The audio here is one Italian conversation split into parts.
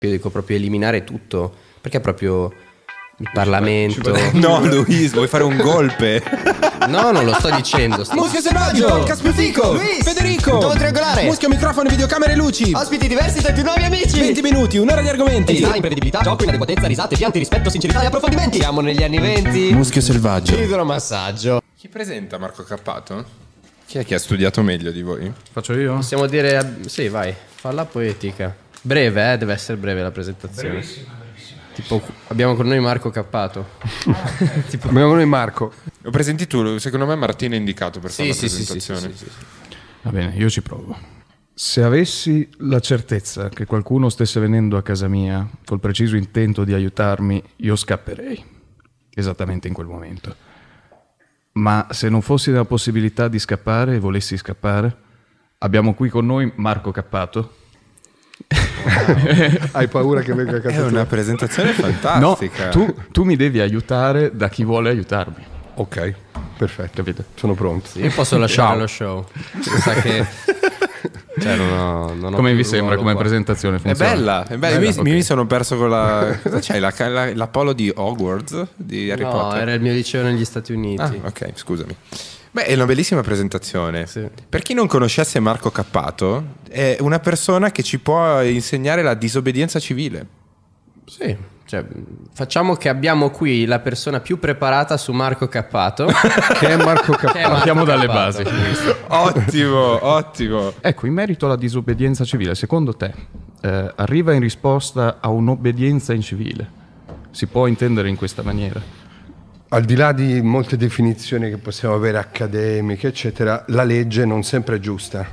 Io dico proprio eliminare tutto, perché proprio il Parlamento. No, Luis, vuoi fare un golpe? No, non lo sto dicendo. Sto... Muschio selvaggio, podcast più Luis, Federico, Don Triangolare, Muschio microfono, videocamere luci. Ospiti diversi, tanti nuovi amici. 20 minuti, un'ora di argomenti. Design, imprevedibilità, gioco, inadeguatezza, risate, pianti, rispetto, sincerità e approfondimenti. Siamo negli anni 20. Muschio selvaggio. Idromassaggio. Chi presenta Marco Cappato? Chi è che ha studiato meglio di voi? Faccio io? Possiamo dire sì, vai. Falla poetica. Breve, eh? deve essere breve la presentazione. Brevissima, brevissima. Tipo, abbiamo con noi Marco Cappato. Ah, tipo... Abbiamo con noi Marco. Lo presenti tu, secondo me Martina è indicato per fare sì, la sì, sì, Sì, Va bene, io ci provo. Se avessi la certezza che qualcuno stesse venendo a casa mia col preciso intento di aiutarmi, io scapperei, esattamente in quel momento. Ma se non fossi nella possibilità di scappare e volessi scappare, abbiamo qui con noi Marco Cappato, Wow. Hai paura che venga a casa È una presentazione fantastica. No, tu, tu, mi devi aiutare da chi vuole aiutarmi. Ok, perfetto. Capito? Sono pronto. Io posso lasciare lo show. Cioè, sa che... Cioè, non ho, non ho come vi sembra come qua. presentazione? Funziona. È bella, è bella. bella mi, okay. mi, sono perso con la. Cosa c'hai? La, la, l'Apollo di Hogwarts di Harry no, Potter? era il mio liceo negli Stati Uniti. Ah, ok, scusami. Beh, è una bellissima presentazione. Sì. Per chi non conoscesse Marco Cappato, è una persona che ci può insegnare la disobbedienza civile. Sì, cioè, facciamo che abbiamo qui la persona più preparata su Marco Cappato. che è Marco Cappato. Partiamo Cappato. dalle basi. ottimo, ottimo. Ecco, in merito alla disobbedienza civile, secondo te eh, arriva in risposta a un'obbedienza incivile? Si può intendere in questa maniera? al di là di molte definizioni che possiamo avere accademiche, eccetera, la legge non sempre è giusta.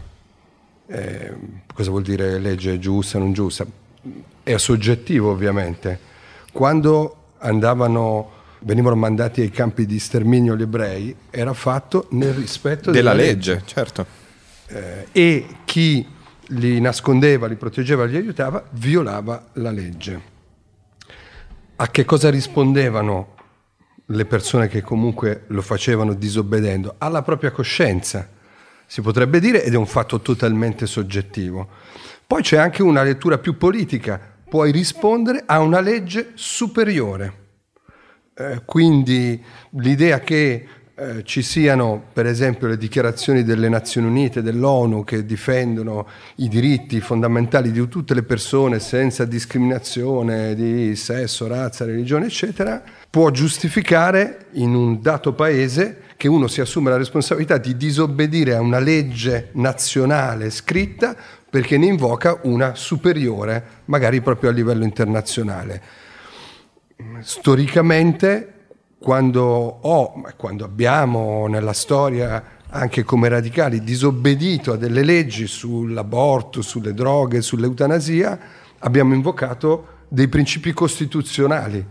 Eh, cosa vuol dire legge giusta, non giusta? È soggettivo ovviamente. Quando andavano, venivano mandati ai campi di sterminio gli ebrei, era fatto nel rispetto della, legge. legge. certo. Eh, e chi li nascondeva, li proteggeva, li aiutava, violava la legge. A che cosa rispondevano le persone che comunque lo facevano disobbedendo alla propria coscienza, si potrebbe dire, ed è un fatto totalmente soggettivo. Poi c'è anche una lettura più politica, puoi rispondere a una legge superiore. Eh, quindi l'idea che eh, ci siano per esempio le dichiarazioni delle Nazioni Unite, dell'ONU che difendono i diritti fondamentali di tutte le persone senza discriminazione di sesso, razza, religione, eccetera, può giustificare in un dato paese che uno si assume la responsabilità di disobbedire a una legge nazionale scritta perché ne invoca una superiore, magari proprio a livello internazionale. Storicamente quando ho, quando abbiamo nella storia anche come radicali disobbedito a delle leggi sull'aborto, sulle droghe, sull'eutanasia, abbiamo invocato dei principi costituzionali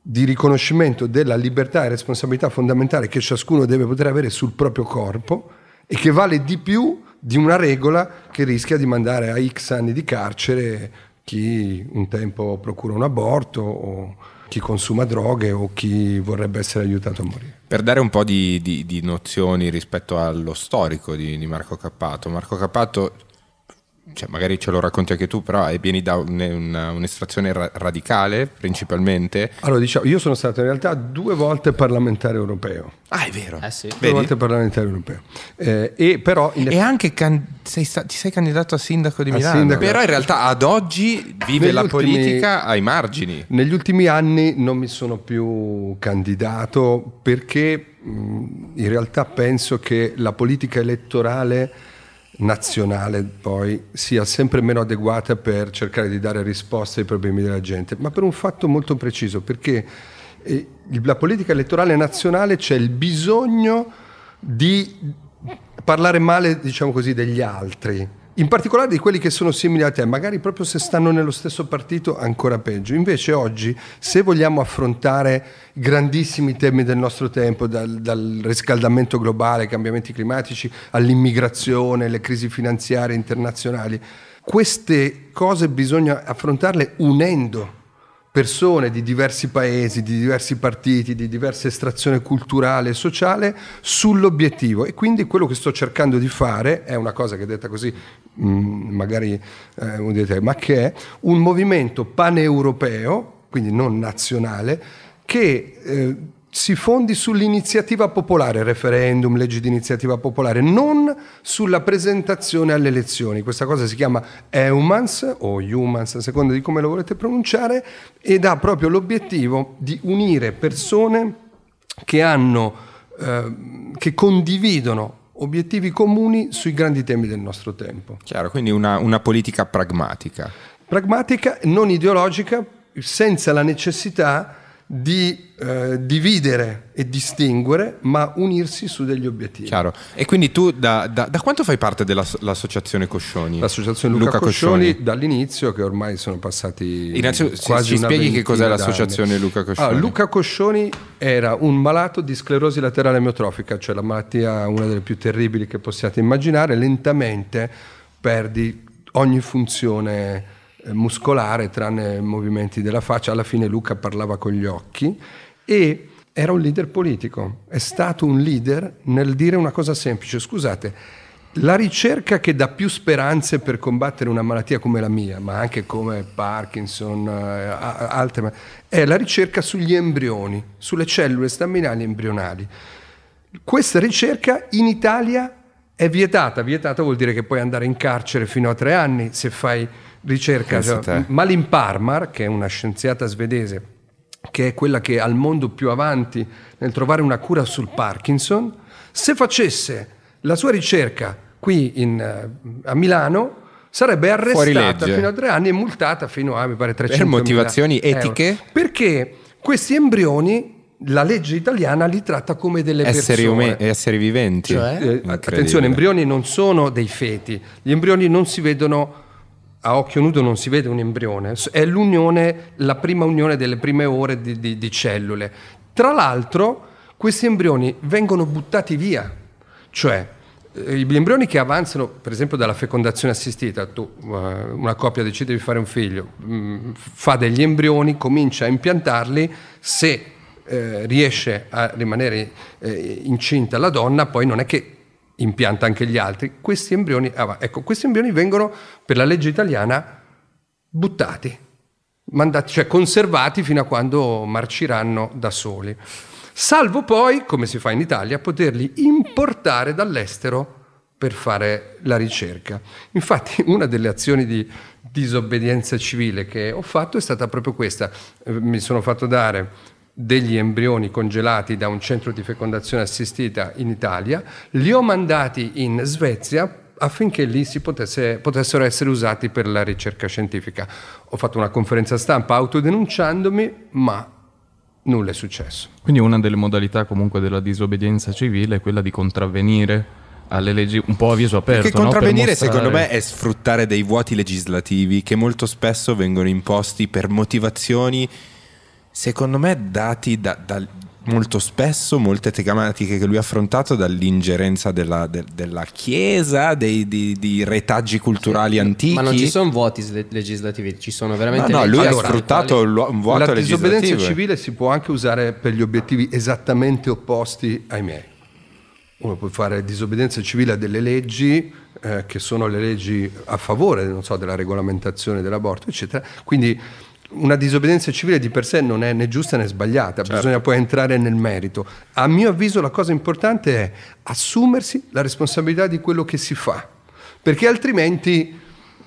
di riconoscimento della libertà e responsabilità fondamentale che ciascuno deve poter avere sul proprio corpo e che vale di più di una regola che rischia di mandare a X anni di carcere chi un tempo procura un aborto o chi consuma droghe o chi vorrebbe essere aiutato a morire. Per dare un po' di, di, di nozioni rispetto allo storico di, di Marco Cappato, Marco Cappato cioè magari ce lo racconti anche tu, però eh, vieni da un, una, un'estrazione ra- radicale principalmente. Allora, diciamo, io sono stato in realtà due volte parlamentare europeo. Ah, è vero. Eh sì. Due Vedi? volte parlamentare europeo. Eh, e però in... e anche can... sei sta... ti sei candidato a sindaco di a Milano. Sindaco. Però in realtà ad oggi vive negli la ultimi... politica ai margini. Negli ultimi anni non mi sono più candidato perché mh, mm, in realtà penso che la politica elettorale nazionale poi sia sempre meno adeguata per cercare di dare risposte ai problemi della gente, ma per un fatto molto preciso, perché eh, la politica elettorale nazionale c'è il bisogno di parlare male, diciamo così, degli altri, in particolare di quelli che sono simili a te, magari proprio se stanno nello stesso partito ancora peggio. Invece oggi, se vogliamo affrontare grandissimi temi del nostro tempo, dal, dal riscaldamento globale, ai cambiamenti climatici, all'immigrazione, alle crisi finanziarie internazionali, queste cose bisogna affrontarle unendo persone di diversi paesi, di diversi partiti, di diversa estrazione culturale e sociale sull'obiettivo e quindi quello che sto cercando di fare è una cosa che è detta così mm, magari eh, dite, ma che è un movimento paneuropeo, quindi non nazionale, che eh, si fondi sull'iniziativa popolare, referendum, leggi di iniziativa popolare, non sulla presentazione alle elezioni. Questa cosa si chiama EUMANS o HUMANS, a seconda di come lo volete pronunciare, ed ha proprio l'obiettivo di unire persone che, hanno, eh, che condividono obiettivi comuni sui grandi temi del nostro tempo. Chiaro, quindi una, una politica pragmatica. Pragmatica, non ideologica, senza la necessità di eh, dividere e distinguere, ma unirsi su degli obiettivi. Chiaro. E quindi tu da, da, da quanto fai parte dell'associazione Coscioni? L'associazione Luca, Luca Coscioni, Coscioni, dall'inizio, che ormai sono passati Innanzitutto, quasi ci spieghi che cos'è l'associazione Luca Coscioni? Ah, Luca Coscioni era un malato di sclerosi laterale amiotrofica, cioè la malattia una delle più terribili che possiate immaginare, lentamente perdi ogni funzione eh, muscolare, tranne movimenti della faccia, alla fine Luca parlava con gli occhi e era un leader politico, è stato un leader nel dire una cosa semplice, scusate, la ricerca che dà più speranze per combattere una malattia come la mia, ma anche come Parkinson, eh, altre, è la ricerca sugli embrioni, sulle cellule staminali embrionali. Questa ricerca in Italia è vietata, vietata vuol dire che puoi andare in carcere fino a tre anni se fai ricerca, cioè, Malin Parmar, che è una scienziata svedese, che è quella che è al mondo più avanti nel trovare una cura sul Parkinson, se facesse la sua ricerca qui in, eh, a Milano, sarebbe arrestata fino a tre anni e multata fino a, mi pare, 300 Per motivazioni etiche? Perché questi embrioni la legge italiana li tratta come delle esseri persone. esseri viventi. Cioè? Eh, attenzione, embrioni non sono dei feti, gli embrioni non si vedono a occhio nudo non si vede un embrione, è l'unione, la prima unione delle prime ore di, di, di cellule. Tra l'altro questi embrioni vengono buttati via, cioè eh, gli embrioni che avanzano, per esempio, dalla fecondazione assistita, tu, eh, una coppia decide di fare un figlio, mm, fa degli embrioni, comincia a impiantarli, se eh, riesce a rimanere eh, incinta la donna, poi non è che impianta anche gli altri, questi embrioni, ah, ecco, questi embrioni vengono per la legge italiana buttati, mandati, cioè conservati fino a quando marciranno da soli, salvo poi, come si fa in Italia, poterli importare dall'estero per fare la ricerca. Infatti una delle azioni di disobbedienza civile che ho fatto è stata proprio questa, eh, mi sono fatto dare degli embrioni congelati da un centro di fecondazione assistita in Italia, li ho mandati in Svezia affinché lì potesse, potessero essere usati per la ricerca scientifica. Ho fatto una conferenza stampa autodenunciandomi, ma nulla è successo. Quindi una delle modalità comunque della disobbedienza civile è quella di contravvenire alle leggi un po' a viso aperto. Perché contravvenire no? per mostrare... secondo me è sfruttare dei vuoti legislativi che molto spesso vengono imposti per motivazioni secondo me dati da, da, molto spesso molte tematiche che lui ha affrontato dall'ingerenza della, de, della Chiesa, dei, di, di, retaggi culturali sì, antichi. Ma non ci sono vuoti legislativi, ci sono veramente... No, no lui ha sfruttato quali... un vuoto La legislativo. La disobbedienza civile si può anche usare per gli obiettivi esattamente opposti ai miei. Uno può fare disobbedienza civile a delle leggi eh, che sono le leggi a favore so, della regolamentazione dell'aborto, eccetera. Quindi una disobbedienza civile di per sé non è né giusta né sbagliata, certo. bisogna poi entrare nel merito. A mio avviso la cosa importante è assumersi la responsabilità di quello che si fa, perché altrimenti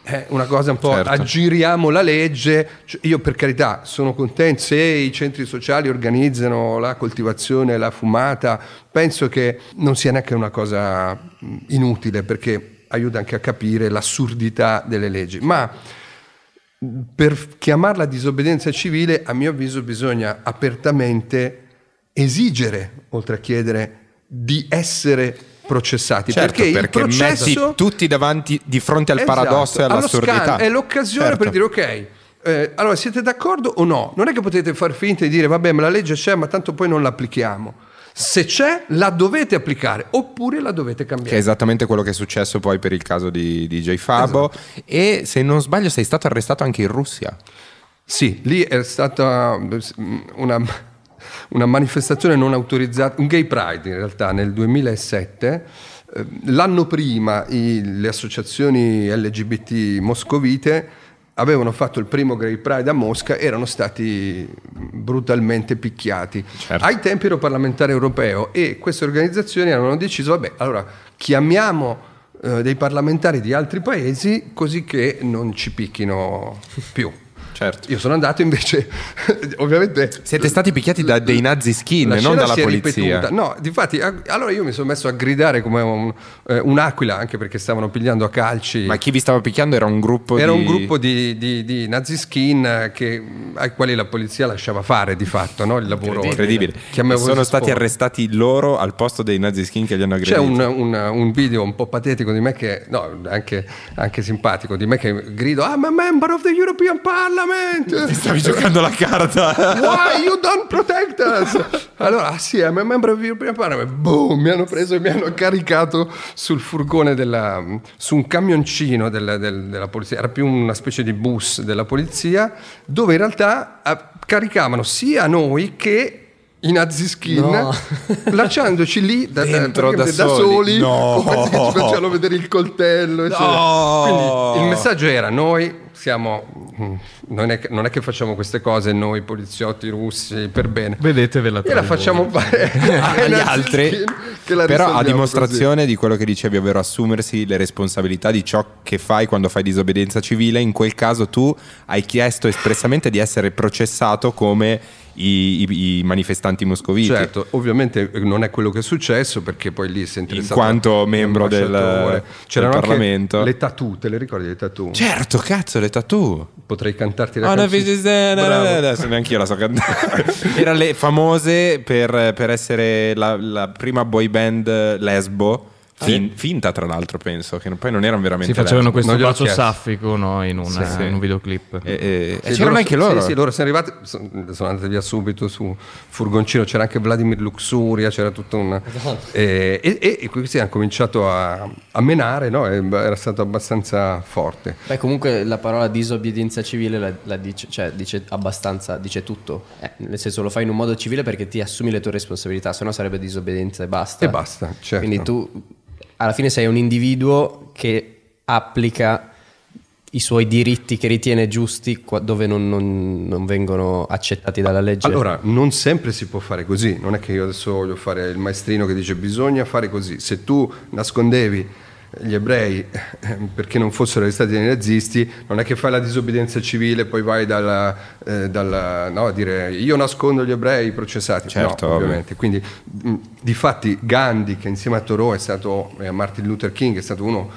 è eh, una cosa un po' certo. aggiriamo la legge. Cioè, io per carità sono contento se i centri sociali organizzano la coltivazione, la fumata, penso che non sia neanche una cosa mm, inutile perché aiuta anche a capire l'assurdità delle leggi. Ma per chiamarla disobbedienza civile, a mio avviso, bisogna apertamente esigere, oltre a chiedere, di essere processati certo, perché, perché il processo... tutti davanti di fronte al esatto, paradosso e all'assurdità è l'occasione certo. per dire ok eh, allora siete d'accordo o no non è che potete far finta di dire vabbè ma la legge c'è ma tanto poi non l'applichiamo se c'è, la dovete applicare oppure la dovete cambiare. Che è esattamente quello che è successo poi per il caso di, di J. Fabo. Esatto. E se non sbaglio, sei stato arrestato anche in Russia. Sì, lì è stata mm, una, una manifestazione non autorizzata, un gay pride in realtà nel 2007. Eh, l'anno prima i, le associazioni LGBT moscovite avevano fatto il primo Grey Pride a Mosca erano stati brutalmente picchiati. Certo. Ai tempi ero parlamentare europeo e queste organizzazioni avevano deciso, vabbè, allora chiamiamo eh, dei parlamentari di altri paesi così che non ci picchino più certo. Io sono andato invece, ovviamente... Siete stati picchiati da dei nazi skin, non dalla polizia. Ripetuta. No, infatti, allora io mi sono messo a gridare come un, eh, un'aquila, anche perché stavano pigliando a calci. Ma chi vi stava picchiando era un gruppo era di... Era un gruppo di, di, di nazi skin eh, che, ai quali la polizia lasciava fare, di fatto, no? il lavoro. Incredibile. Sono sport. stati arrestati loro al posto dei nazi skin che li hanno aggrediti. C'è un, un, un video un po' patetico di me che... No, anche, anche simpatico di me che grido, I'm ah, a member of the European Parliament! veramente. Ti stavi giocando la carta. Why you don't protect us? Allora, sì, I'm eh, a member of European Parliament. Boom, mi hanno preso e mi hanno caricato sul furgone della, su un camioncino della, del, della polizia. Era più una specie di bus della polizia, dove in realtà eh, caricavano sia noi che i nazi skin no. lasciandoci lì da, Dentro, da, da soli, da soli no. ci facevano vedere il coltello no. quindi il messaggio era noi siamo, mm, non, è, non, è, che facciamo queste cose noi poliziotti russi per bene. Vedetevela tra E la facciamo voi. fare ah, agli altri. Però a dimostrazione così. di quello che dicevi, ovvero assumersi le responsabilità di ciò che fai quando fai disobbedienza civile, in quel caso tu hai chiesto espressamente di essere processato come i, i, i, manifestanti moscoviti. Certo, ovviamente non è quello che è successo perché poi lì si è interessato... In quanto membro del, C'erano del Parlamento. le tatu, te le ricordi le tatu? Certo, cazzo, le tatu. Potrei cantarti la oh, canzone. No, adesso neanche io la so cantare. Erano le famose per, per essere la, la prima boy band lesbo Fin- finta tra l'altro penso che poi non erano veramente si facevano lesbi. questo bacio saffico no, in, una, sì. in, un videoclip e, e, eh, sì, c'erano loro, anche loro sì, sì loro sono arrivati sono, sono andati via subito su furgoncino c'era anche Vladimir Luxuria c'era tutto un esatto. e, qui si questi hanno cominciato a, a menare no? era stato abbastanza forte beh comunque la parola disobbedienza civile la, la dice, cioè, dice abbastanza dice tutto eh, nel senso lo fai in un modo civile perché ti assumi le tue responsabilità se no sarebbe disobbedienza e basta e basta certo quindi tu alla fine sei un individuo che applica i suoi diritti che ritiene giusti dove non, non, non, vengono accettati dalla legge? Allora, non sempre si può fare così, non è che io adesso voglio fare il maestrino che dice bisogna fare così, se tu nascondevi gli ebrei perché non fossero arrestati dai nazisti, non è che fai la disobbedienza civile, poi vai dalla, eh, dalla, no, a dire io nascondo gli ebrei processati. Certo, no, ovviamente. Quindi, mh, difatti, Gandhi, che insieme a Thoreau è stato, e a Martin Luther King, è stato uno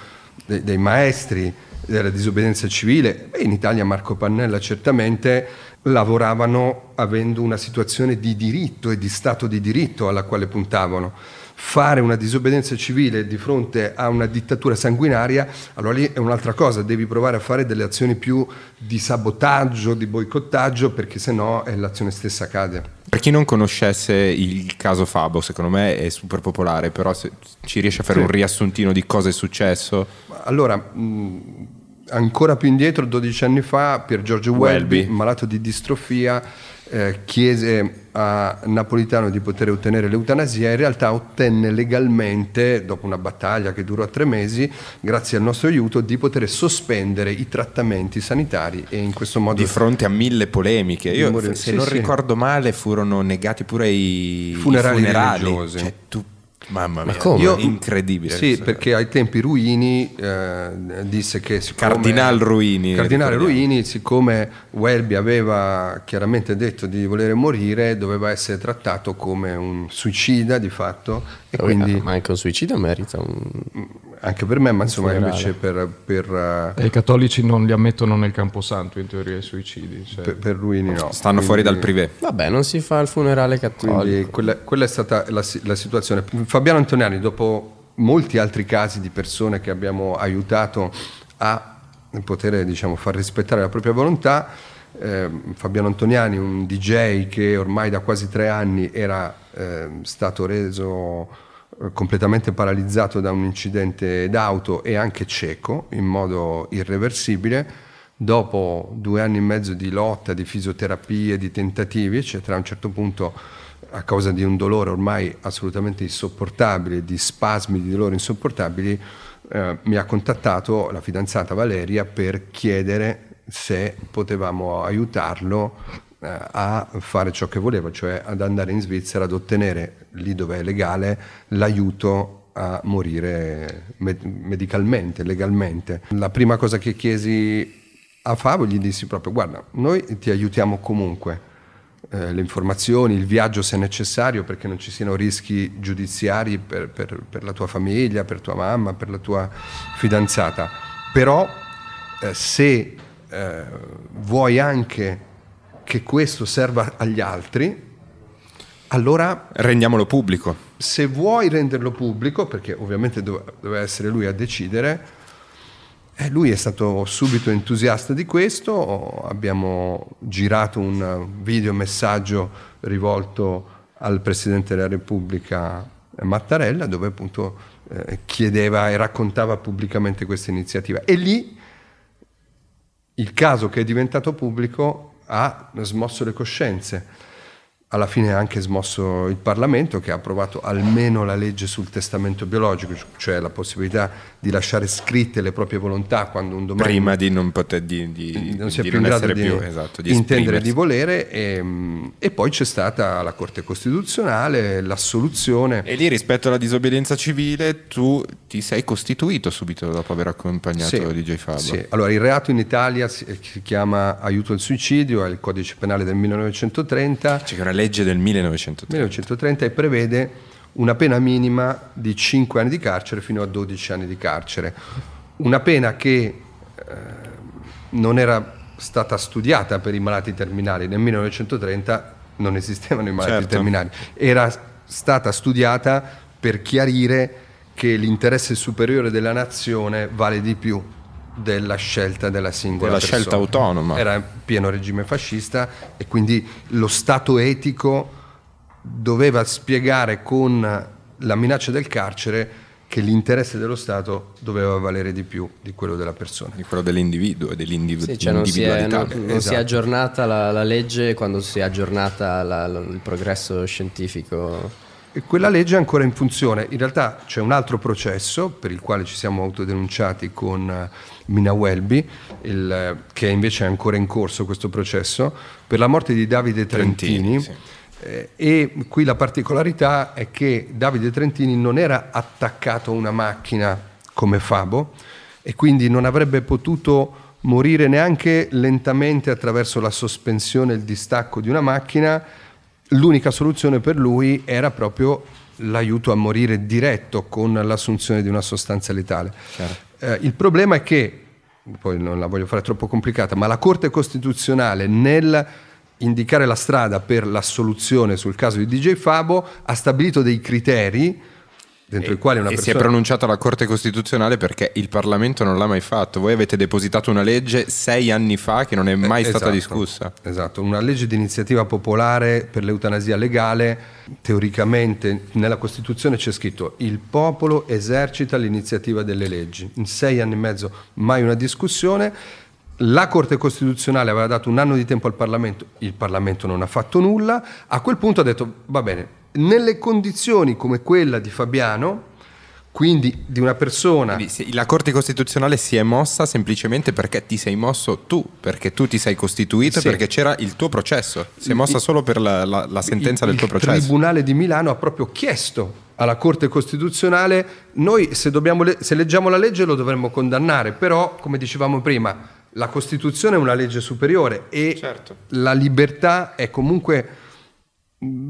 dei, dei maestri della disobbedienza civile, e in Italia Marco Pannella certamente lavoravano avendo una situazione di diritto e di stato di diritto alla quale puntavano fare una disobbedienza civile di fronte a una dittatura sanguinaria, allora lì è un'altra cosa, devi provare a fare delle azioni più di sabotaggio, di boicottaggio, perché se no eh, l'azione stessa cade. Per chi non conoscesse il caso Fabo, secondo me è super popolare, però se ci riesci a fare sì. un riassuntino di cosa è successo? Allora, mh, ancora più indietro, 12 anni fa, Pier Giorgio Welby, Welby. malato di distrofia, eh, chiese a Napolitano di poter ottenere l'eutanasia, in realtà ottenne legalmente, dopo una battaglia che durò tre mesi, grazie al nostro aiuto, di poter sospendere i trattamenti sanitari e in questo modo... Di fronte a mille polemiche, io se sì, non sì. ricordo male furono negati pure i funerali, funerali. religiosi. Cioè, tu Mamma mia, Ma Io, incredibile. Sì, perché ai tempi Ruini eh, disse che Cardinal Ruini. Cardinale Ruini, siccome Welby aveva chiaramente detto di volere morire, doveva essere trattato come un suicida di fatto. E Vabbè, quindi, ma anche un suicida merita un... Mm, anche per me, ma insomma invece per... per eh, e I cattolici non li ammettono nel Camposanto in teoria i suicidi. Cioè. Per, per, Ruini no. Stanno quindi, fuori dal privé. Vabbè, non si fa il funerale cattolico. Quindi quella, quella è stata la, la situazione. Infatti, Fabiano Antoniani, dopo molti altri casi di persone che abbiamo aiutato a poter diciamo, far rispettare la propria volontà, eh, Fabiano Antoniani, un DJ che ormai da quasi tre anni era eh, stato reso eh, completamente paralizzato da un incidente d'auto e anche cieco in modo irreversibile, dopo due anni e mezzo di lotta, di fisioterapie, di tentativi, eccetera, a un certo punto a causa di un dolore ormai assolutamente insopportabile, di spasmi di dolore insopportabili, eh, mi ha contattato la fidanzata Valeria per chiedere se potevamo aiutarlo eh, a fare ciò che voleva, cioè ad andare in Svizzera ad ottenere, lì dove è legale, l'aiuto a morire med- medicalmente, legalmente. La prima cosa che chiesi a Fabio gli dissi proprio guarda, noi ti aiutiamo comunque eh, le informazioni, il viaggio se necessario perché non ci siano rischi giudiziari per, per, per la tua famiglia, per tua mamma, per la tua fidanzata. Però eh, se eh, vuoi anche che questo serva agli altri, allora... Rendiamolo pubblico. Se vuoi renderlo pubblico, perché ovviamente doveva essere lui a decidere, e eh, lui è stato subito entusiasta di questo, abbiamo girato un video messaggio rivolto al Presidente della Repubblica eh, Mattarella dove appunto eh, chiedeva e raccontava pubblicamente questa iniziativa. E lì il caso che è diventato pubblico ha smosso le coscienze alla fine ha anche smosso il Parlamento che ha approvato almeno la legge sul testamento biologico, cioè la possibilità di lasciare scritte le proprie volontà quando un domani... Prima di non poter di, di, non sia di più in grado di, più, esatto, di intendere di volere e, ehm, e poi c'è stata la Corte Costituzionale, l'assoluzione... E lì rispetto alla disobbedienza civile tu ti sei costituito subito dopo aver accompagnato sì, DJ Fabio. Sì, allora il reato in Italia eh, si chiama aiuto al suicidio, è il codice penale del 1930. C'è una legge del 1930. 1930 e prevede una pena minima di 5 anni di carcere fino a 12 anni di carcere. Una pena che eh, non era stata studiata per i malati terminali. Nel 1930 non esistevano i malati certo. terminali. Era stata studiata per chiarire che l'interesse superiore della nazione vale di più della scelta della singola della persona. scelta autonoma. Era pieno regime fascista e quindi lo stato etico doveva spiegare con la minaccia del carcere che l'interesse dello Stato doveva valere di più di quello della persona. Di quello dell'individuo e dell'individualità. Dell'individu- sì, cioè non, si è, non, non esatto. si è esatto. aggiornata la, la, legge quando si è aggiornata la, la, il progresso scientifico quella legge è ancora in funzione. In realtà c'è un altro processo per il quale ci siamo autodenunciati con eh, Mina Welby, il, eh, che invece è ancora in corso questo processo, per la morte di Davide Trentini. Trentini sì. eh, e qui la particolarità è che Davide Trentini non era attaccato a una macchina come Fabo e quindi non avrebbe potuto morire neanche lentamente attraverso la sospensione e il distacco di una macchina l'unica soluzione per lui era proprio l'aiuto a morire diretto con l'assunzione di una sostanza letale. Eh, il problema è che, poi non la voglio fare troppo complicata, ma la Corte Costituzionale nel indicare la strada per l'assoluzione sul caso di DJ Fabo ha stabilito dei criteri dentro e, il quale una e persona... si è pronunciata la Corte Costituzionale perché il Parlamento non l'ha mai fatto. Voi avete depositato una legge sei anni fa che non è eh, mai eh, stata esatto, discussa. Esatto, una legge di iniziativa popolare per l'eutanasia legale. Teoricamente nella Costituzione c'è scritto il popolo esercita l'iniziativa delle leggi. In sei anni e mezzo mai una discussione. La Corte Costituzionale aveva dato un anno di tempo al Parlamento, il Parlamento non ha fatto nulla, a quel punto ha detto va bene, nelle condizioni come quella di Fabiano, quindi di una persona. Quindi la Corte Costituzionale si è mossa semplicemente perché ti sei mosso tu, perché tu ti sei costituito, sì. perché c'era il tuo processo, si è mossa il, solo per la, la, la sentenza il, del tuo processo. Il Tribunale di Milano ha proprio chiesto alla Corte Costituzionale, noi se, dobbiamo, se leggiamo la legge lo dovremmo condannare, però come dicevamo prima, la Costituzione è una legge superiore e certo. la libertà è comunque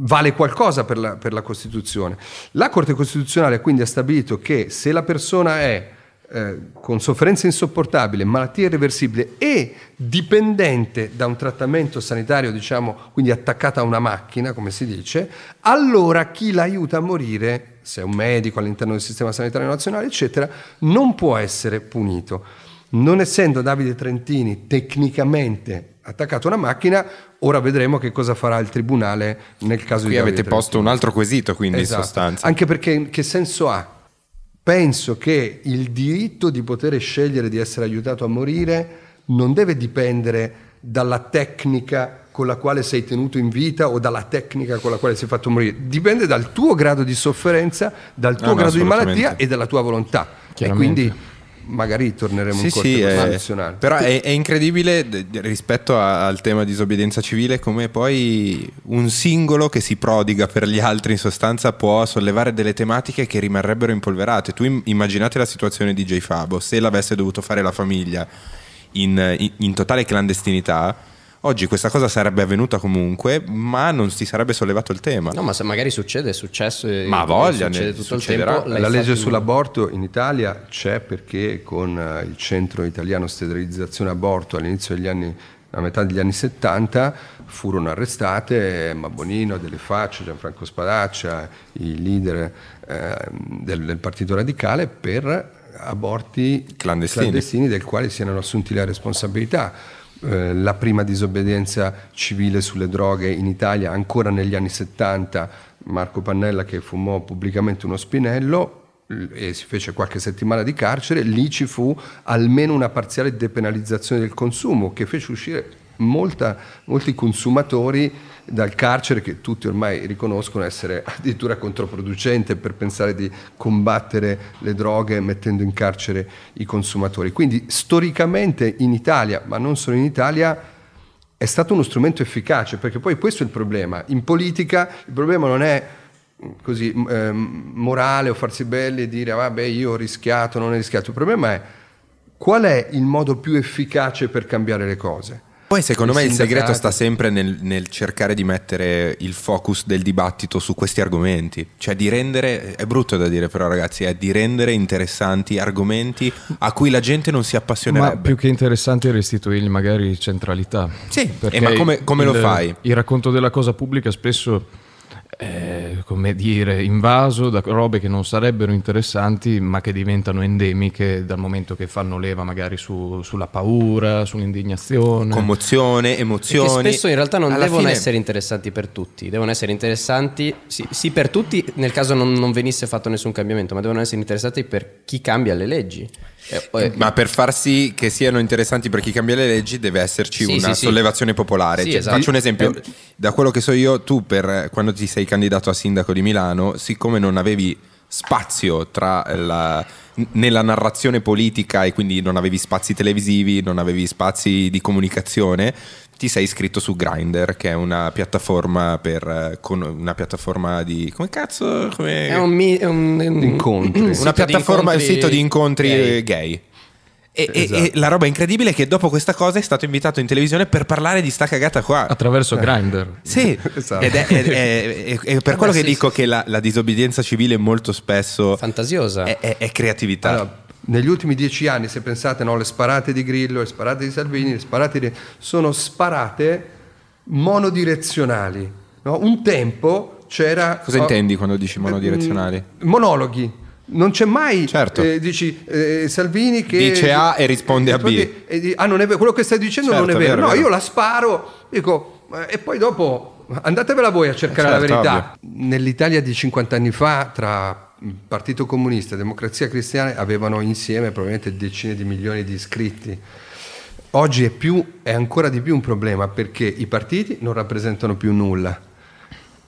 vale qualcosa per la, per la, Costituzione. La Corte Costituzionale quindi ha stabilito che se la persona è eh, con sofferenza insopportabile, malattia irreversibile e dipendente da un trattamento sanitario, diciamo, quindi attaccata a una macchina, come si dice, allora chi la aiuta a morire, se è un medico all'interno del sistema sanitario nazionale, eccetera, non può essere punito. Non essendo Davide Trentini tecnicamente attaccato una macchina, ora vedremo che cosa farà il tribunale nel caso Qui di... Qui avete posto un altro quesito, quindi esatto. in sostanza. Anche perché che senso ha? Penso che il diritto di poter scegliere di essere aiutato a morire non deve dipendere dalla tecnica con la quale sei tenuto in vita o dalla tecnica con la quale sei fatto morire. Dipende dal tuo grado di sofferenza, dal ah, tuo no, grado no, di malattia e dalla tua volontà. E quindi magari torneremo sì, in corte sì, costituzionale. È, però è, è, incredibile rispetto a, al tema disobbedienza civile come poi un singolo che si prodiga per gli altri in sostanza può sollevare delle tematiche che rimarrebbero impolverate. Tu immaginate la situazione di J Fabo, se l'avesse dovuto fare la famiglia in, in, in totale clandestinità Oggi questa cosa sarebbe avvenuta comunque, ma non si sarebbe sollevato il tema. No, ma se magari succede, è successo. Ma voglia, succede tutto succederà. il tempo. La legge fatto... sull'aborto in Italia c'è perché con eh, il centro italiano sterilizzazione aborto all'inizio degli anni a metà degli anni 70 furono arrestate Mabonino, Delle Facce, Gianfranco Spadaccia, i leader eh, del, del, Partito Radicale per aborti clandestini. clandestini del quale si erano assunti la responsabilità eh, la prima disobbedienza civile sulle droghe in Italia ancora negli anni 70, Marco Pannella che fumò pubblicamente uno spinello e si fece qualche settimana di carcere, lì ci fu almeno una parziale depenalizzazione del consumo che fece uscire molta, molti consumatori dal carcere che tutti ormai riconoscono essere addirittura controproducente per pensare di combattere le droghe mettendo in carcere i consumatori. Quindi storicamente in Italia, ma non solo in Italia, è stato uno strumento efficace, perché poi questo è il problema. In politica il problema non è mm, così eh, morale o farsi belli e dire vabbè ah, io ho rischiato, non ho rischiato, il problema è qual è il modo più efficace per cambiare le cose. Poi secondo me il segreto sta sempre nel, nel, cercare di mettere il focus del dibattito su questi argomenti, cioè di rendere, è brutto da dire però ragazzi, è di rendere interessanti argomenti a cui la gente non si appassionerebbe. Ma più che interessanti restituirgli magari centralità. Sì, eh, perché ma come, come il, lo fai? Il racconto della cosa pubblica spesso eh, come dire, invaso da robe che non sarebbero interessanti ma che diventano endemiche dal momento che fanno leva magari su, sulla paura, sull'indignazione. Commozione, emozioni. Che spesso in realtà non Alla devono fine... essere interessanti per tutti, devono essere interessanti sì, sì per tutti nel caso non, non venisse fatto nessun cambiamento, ma devono essere interessanti per chi cambia le leggi. Eh, poi... Eh, ma per far sì che siano interessanti per chi cambia le leggi deve esserci sì, una sì, sollevazione sì. popolare. Cioè, esatto. Faccio un esempio, eh, da quello che so io, tu per, eh, quando ti sei candidato a sindaco di Milano, siccome non avevi spazio la, nella narrazione politica e quindi non avevi spazi televisivi, non avevi spazi di comunicazione, ti sei iscritto su Grindr, che è una piattaforma per eh, con una piattaforma di come cazzo? Come... È un, mi, un, un incontri. una piattaforma, incontri... sito di incontri gay. gay. E, esatto. e, e, esatto. la roba incredibile è che dopo questa cosa è stato invitato in televisione per parlare di sta cagata qua. Attraverso eh. Grindr. Sì, esatto. ed è, è, è, è per quello che dico sì. che la, la, disobbedienza civile molto spesso... Fantasiosa. È, creatività. Allora, negli ultimi dieci anni, se pensate no, le sparate di Grillo, le sparate di Salvini, le sparate di... sono sparate monodirezionali. No? Un tempo c'era... Cosa oh, intendi quando dici eh, monodirezionali? Mm, monologhi. Non c'è mai, certo. eh, dici eh, Salvini che... Dice A e risponde, risponde a B. E, ah, non è vero, quello che stai dicendo certo, non è vero. vero no, vero. io la sparo, dico, eh, e poi dopo andatevela voi a cercare eh, certo, la verità. Ovvio. Nell'Italia di 50 anni fa, tra Partito Comunista e Democrazia Cristiana, avevano insieme probabilmente decine di milioni di iscritti. Oggi è, più, è ancora di più un problema perché i partiti non rappresentano più nulla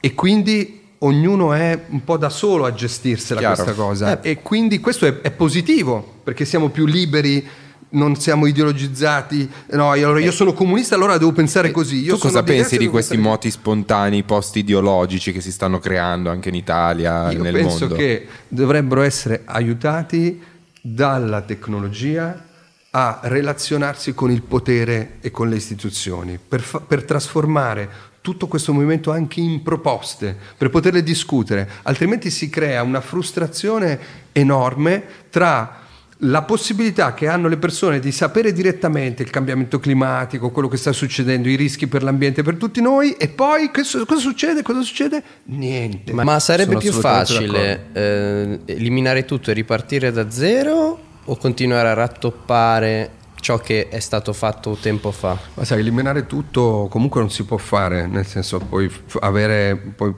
e quindi ognuno è un po' da solo a gestirsela Chiaro. questa cosa eh. e quindi questo è, è positivo perché siamo più liberi non siamo ideologizzati, no, allora io eh. sono comunista, allora devo pensare eh, così. Io tu cosa pensi di questi moti spontanei post-ideologici che si stanno creando anche in Italia? Io penso mondo? che dovrebbero essere aiutati dalla tecnologia a relazionarsi con il potere e con le istituzioni per, fa- per trasformare tutto questo movimento anche in proposte per poterle discutere, altrimenti si crea una frustrazione enorme tra la possibilità che hanno le persone di sapere direttamente il cambiamento climatico, quello che sta succedendo, i rischi per l'ambiente, per tutti noi, e poi cosa succede? Cosa succede? Niente. Ma, Ma sarebbe più facile eh, eliminare tutto e ripartire da zero o continuare a rattoppare ciò che è stato fatto tempo fa? Ma sai, eliminare tutto comunque non si può fare, nel senso puoi, avere, poi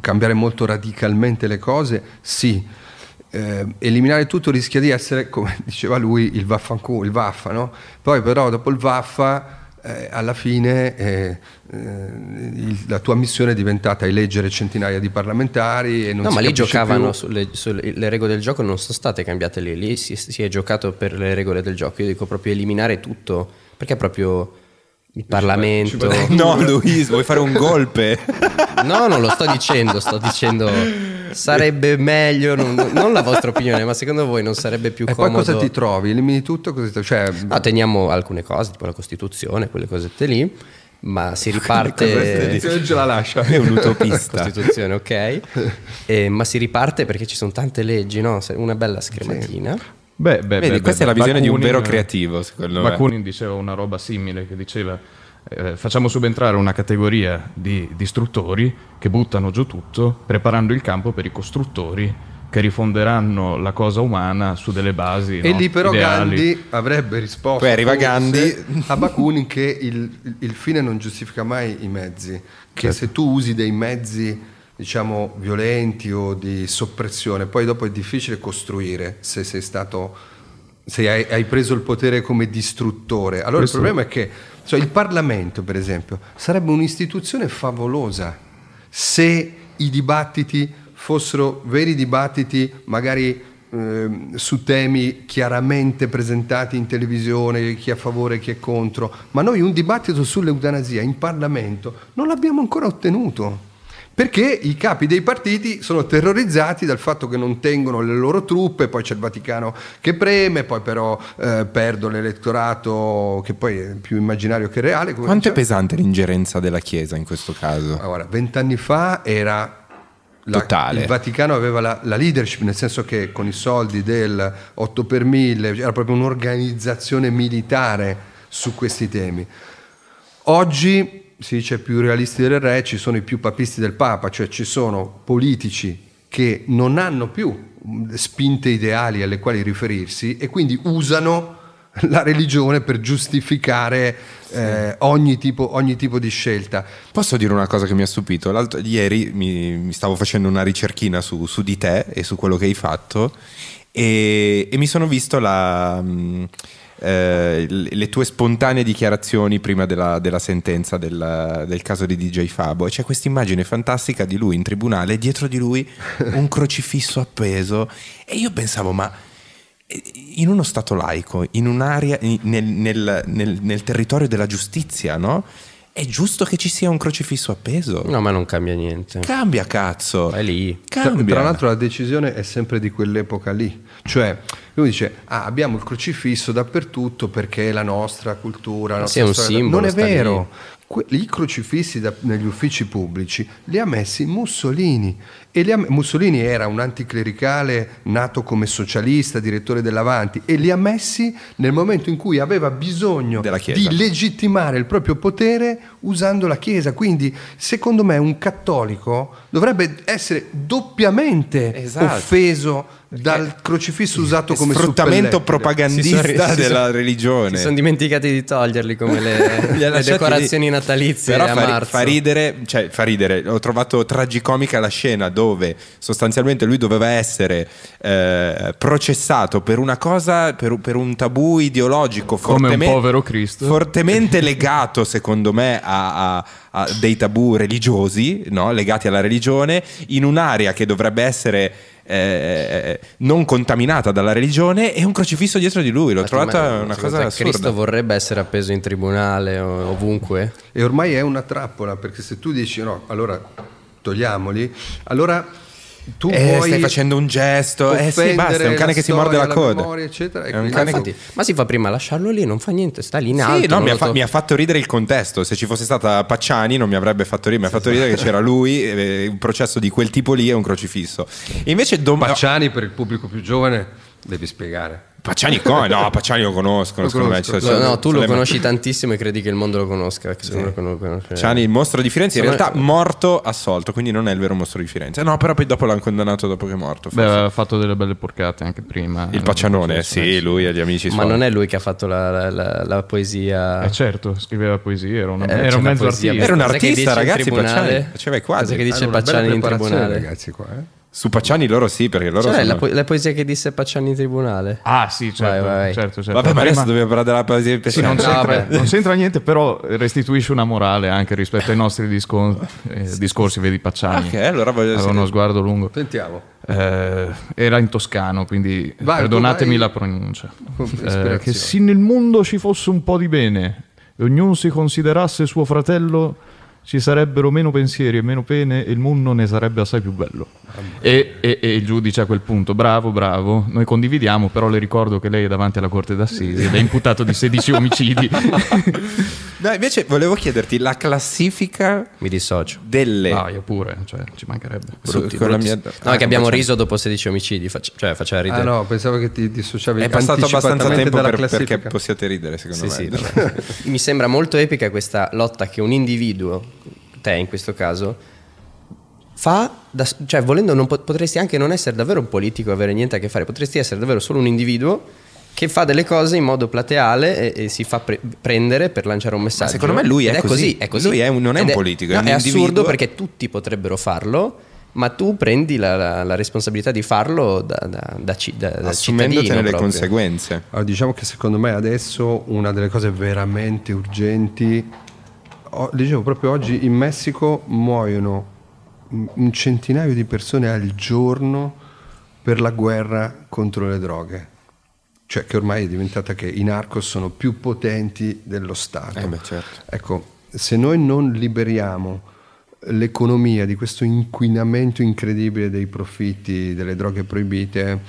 cambiare molto radicalmente le cose, sì eh, eliminare tutto rischia di essere, come diceva lui, il vaffanculo, il vaffa, no? Poi però dopo il vaffa eh, alla fine eh, eh il, la tua missione è diventata eleggere centinaia di parlamentari e non No, ma lì giocavano sulle, sulle, le regole del gioco non sono state cambiate lì, lì si, si è giocato per le regole del gioco. Io dico proprio eliminare tutto, perché proprio il Parlamento. No, Luis, vuoi fare un golpe? No, non lo sto dicendo, sto dicendo sarebbe meglio, non, non la vostra opinione, ma secondo voi non sarebbe più e comodo. E poi cosa ti trovi? Elimini tutto? Così, cioè... No, teniamo alcune cose, tipo la Costituzione, quelle cosette lì, ma si riparte... La Costituzione ce la lascia, è un utopista. Costituzione, ok. E, eh, ma si riparte perché ci sono tante leggi, no? Una bella scrematina. Sì. Beh, beh, Vedi, beh, questa è la visione Bakunin, di un vero eh, creativo, secondo Bakunin me. Bakunin diceva una roba simile, che diceva eh, facciamo subentrare una categoria di distruttori che buttano giù tutto, preparando il campo per i costruttori che rifonderanno la cosa umana su delle basi. E no, lì però ideali. Gandhi avrebbe risposto Poi arriva Gandhi. a Bakunin che il, il, fine non giustifica mai i mezzi, che certo. se tu usi dei mezzi diciamo, violenti o di soppressione, poi dopo è difficile costruire se sei stato se hai, hai preso il potere come distruttore. Allora Questo... il problema è che cioè, il Parlamento, per esempio, sarebbe un'istituzione favolosa se i dibattiti fossero veri dibattiti, magari eh, su temi chiaramente presentati in televisione, chi è a favore, e chi è contro, ma noi un dibattito sull'eutanasia in Parlamento non l'abbiamo ancora ottenuto perché i capi dei partiti sono terrorizzati dal fatto che non tengono le loro truppe, poi c'è il Vaticano che preme, poi però eh, perdono l'elettorato che poi è più immaginario che reale. Quanto diciamo? è pesante l'ingerenza della Chiesa in questo caso? Allora, vent'anni fa era la, il Vaticano aveva la, la, leadership, nel senso che con i soldi del 8 per 1000 era proprio un'organizzazione militare su questi temi. Oggi si dice più realisti del re, ci sono i più papisti del Papa, cioè ci sono politici che non hanno più spinte ideali alle quali riferirsi e quindi usano la religione per giustificare sì. eh, ogni, tipo, ogni, tipo, di scelta. Posso dire una cosa che mi ha stupito? L'altro, ieri mi, mi, stavo facendo una ricerchina su, su, di te e su quello che hai fatto e, e mi sono visto la... Mh, mm, eh, le tue spontanee dichiarazioni prima della, della sentenza del, del, caso di DJ Fabo e c'è questa immagine fantastica di lui in tribunale, dietro di lui un crocifisso appeso e io pensavo ma eh, in uno stato laico, in un'area, nel, nel, nel, nel territorio della giustizia, no? È giusto che ci sia un crocifisso appeso? No, ma non cambia niente. Cambia, cazzo. È lì. Cambia. Tra, tra l'altro la decisione è sempre di quell'epoca lì. Cioè, lui dice, ah, abbiamo il crocifisso dappertutto perché è la nostra cultura. La nostra è un simbolo. Non è vero. Que- I crocifissi da- negli uffici pubblici li ha messi Mussolini. Ha- Mussolini era un anticlericale nato come socialista, direttore dell'Avanti, e li ha messi nel momento in cui aveva bisogno di legittimare il proprio potere usando la Chiesa. Quindi, secondo me, un cattolico dovrebbe essere doppiamente esatto. offeso dal crocifisso usato come sfruttamento propagandista della religione. Si sono dimenticati di toglierli come le, le decorazioni lì. natalizie Però fa, fa, ridere, cioè, fa ridere, ho trovato tragicomica la scena dove sostanzialmente lui doveva essere eh, processato per una cosa, per, per un tabù ideologico come un povero Cristo. Fortemente legato, secondo me, a, a, a dei tabù religiosi, no? legati alla religione, in un'area che dovrebbe essere eh, eh, non contaminata dalla religione e un crocifisso dietro di lui. L'ho trovata una cosa te, assurda. Cristo vorrebbe essere appeso in tribunale ovunque. E ormai è una trappola perché se tu dici no, allora togliamoli, allora tu eh, stai facendo un gesto, eh sì, basta, è un cane che si morde la, la coda. Memoria, eccetera, è ecco, un cane infatti, Ma si fa prima lasciarlo lì, non fa niente, sta lì in alto. Sì, no, mi ha, fa, mi ha, fatto ridere il contesto, se ci fosse stata Pacciani non mi avrebbe fatto ridere, mi ha fatto ridere che c'era lui, eh, un processo di quel tipo lì è un crocifisso. E invece dom- Pacciani per il pubblico più giovane devi spiegare. Pacciani come? No, Pacciani lo conosco, lo conosco. Lo, no, tu lo conosci tantissimo e credi che il mondo lo conosca. Sì. Lo Pacciani, il mostro di Firenze, in realtà morto assolto, quindi non è il vero mostro di Firenze. No, però poi dopo l'hanno condannato dopo che è morto. Forse. Beh, aveva fatto delle belle porcate anche prima. Il Paccianone, sì, lui e gli amici Ma suoi. non è lui che ha fatto la, la, la, la poesia. Eh certo, scriveva poesia, era, una, eh, era un mezzo artista. Era un artista, ragazzi, Pacciani. Faceva quasi. Cosa che dice Pacciani in tribunale. ragazzi qua, eh? Su Pacciani loro sì, perché loro... Cioè, sono... la, po- la, poesia che disse Pacciani in tribunale. Ah sì, certo, vai, vai. certo, certo. Vabbè, ma adesso dobbiamo parlare della poesia di Pacciani. Sì, non, c'entra, non, c'entra, niente, però restituisce una morale anche rispetto ai nostri discor- eh, discorsi, vedi Pacciani. Ok, ah, allora voglio... Aveva uno sguardo lungo. Sentiamo. Eh, era in toscano, quindi vai, perdonatemi la pronuncia. Eh, che se nel mondo ci fosse un po' di bene e ognuno si considerasse suo fratello ci sarebbero meno pensieri e meno pene e il mondo ne sarebbe assai più bello. E, e, e, il giudice a quel punto, bravo, bravo, noi condividiamo, però le ricordo che lei è davanti alla corte d'Assisi ed è imputato di 16 omicidi. No, invece volevo chiederti la classifica. Mi dissocio. Delle. No, ah, io pure, cioè, ci mancherebbe. Brutti, La mia... No, ah, che ecco, abbiamo facciamo. riso dopo 16 omicidi, faccia... cioè faceva ridere. Ah, no, pensavo che ti dissociavi. È passato abbastanza tempo per, perché possiate ridere, secondo sì, me. Sì, Mi sembra molto epica questa lotta che un individuo, te in questo caso, fa, da, cioè volendo, non, potresti anche non essere davvero un politico, avere niente a che fare, potresti essere davvero solo un individuo che fa delle cose in modo plateale e, e si fa pre- prendere per lanciare un messaggio. Ma secondo me lui è, è, così. Così, è così. Lui è un, non è Ed un politico. È, no, un è assurdo perché tutti potrebbero farlo. Ma tu prendi la, la, la responsabilità di farlo da, da, da, da, da assumendotene le conseguenze. Allora, diciamo che secondo me adesso una delle cose veramente urgenti, oh, dicevo proprio oggi in Messico muoiono un centinaio di persone al giorno per la guerra contro le droghe cioè che ormai è diventata che i narcos sono più potenti dello Stato. Eh beh, certo. Ecco, se noi non liberiamo l'economia di questo inquinamento incredibile dei profitti, delle droghe proibite,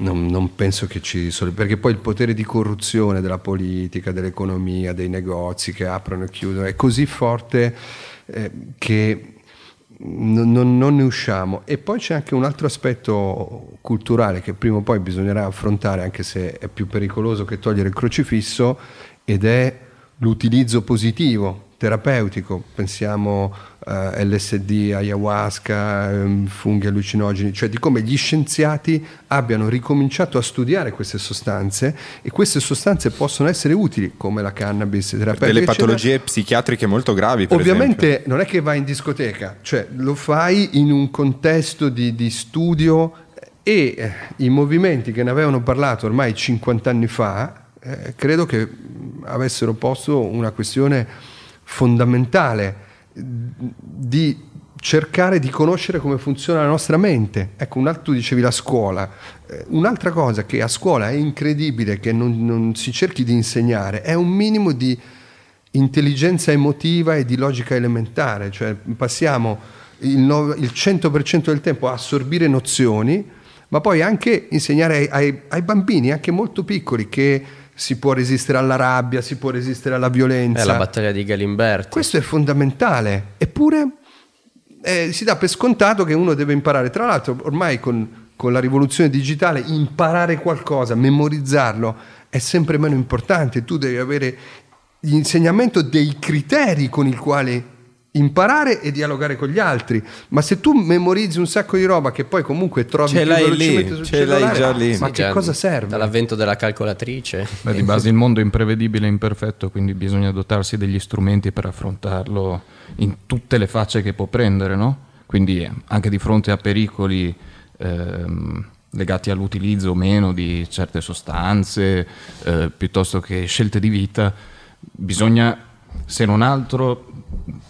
non, non penso che ci sono, perché poi il potere di corruzione della politica, dell'economia, dei negozi che aprono e chiudono è così forte eh, che non, non, ne usciamo. E poi c'è anche un altro aspetto culturale che prima o poi bisognerà affrontare, anche se è più pericoloso che togliere il crocifisso, ed è l'utilizzo positivo terapeutico, pensiamo eh, LSD, ayahuasca, ehm, funghi allucinogeni, cioè di come gli scienziati abbiano ricominciato a studiare queste sostanze e queste sostanze possono essere utili come la cannabis terapeutica. Delle patologie psichiatriche molto gravi. Ovviamente esempio. non è che vai in discoteca, cioè lo fai in un contesto di, di studio e eh, i movimenti che ne avevano parlato ormai 50 anni fa eh, credo che avessero posto una questione fondamentale di cercare di conoscere come funziona la nostra mente. Ecco, un altro, tu dicevi la scuola. Eh, un'altra cosa che a scuola è incredibile che non, non si cerchi di insegnare è un minimo di intelligenza emotiva e di logica elementare, cioè passiamo il, no, il 100% del tempo a assorbire nozioni, ma poi anche insegnare ai, ai, ai bambini, anche molto piccoli, che si può resistere alla rabbia, si può resistere alla violenza. È eh, la battaglia di Galimberti. Questo è fondamentale, eppure eh, si dà per scontato che uno deve imparare. Tra l'altro ormai con, con la rivoluzione digitale imparare qualcosa, memorizzarlo, è sempre meno importante. Tu devi avere l'insegnamento dei criteri con i quali imparare e dialogare con gli altri. Ma se tu memorizzi un sacco di roba che poi comunque trovi ce l'hai lì, ce l'hai già lì. Ma che cosa serve? Dall'avvento della calcolatrice. Beh, di base il mondo è imprevedibile e imperfetto, quindi bisogna dotarsi degli strumenti per affrontarlo in tutte le facce che può prendere, no? Quindi eh, anche di fronte a pericoli ehm, legati all'utilizzo o meno di certe sostanze, eh, piuttosto che scelte di vita, bisogna se non altro